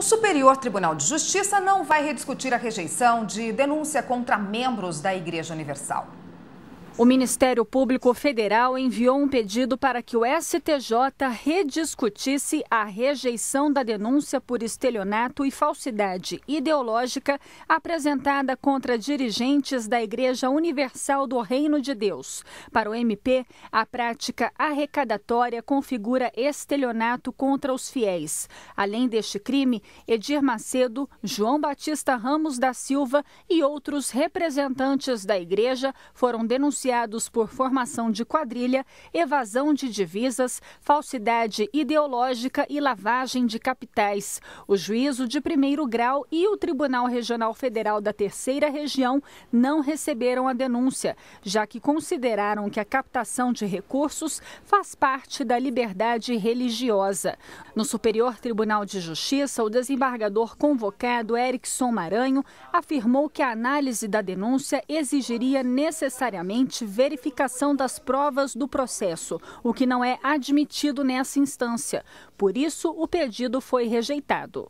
O Superior Tribunal de Justiça não vai rediscutir a rejeição de denúncia contra membros da Igreja Universal. O Ministério Público Federal enviou um pedido para que o STJ rediscutisse a rejeição da denúncia por estelionato e falsidade ideológica apresentada contra dirigentes da Igreja Universal do Reino de Deus. Para o MP, a prática arrecadatória configura estelionato contra os fiéis. Além deste crime, Edir Macedo, João Batista Ramos da Silva e outros representantes da igreja foram denunciados por formação de quadrilha, evasão de divisas, falsidade ideológica e lavagem de capitais. O juízo de primeiro grau e o Tribunal Regional Federal da Terceira Região não receberam a denúncia, já que consideraram que a captação de recursos faz parte da liberdade religiosa. No Superior Tribunal de Justiça, o desembargador convocado Erickson Maranho afirmou que a análise da denúncia exigiria necessariamente verificação das provas do processo, o que não é admitido nessa instância. Por isso, o pedido foi rejeitado.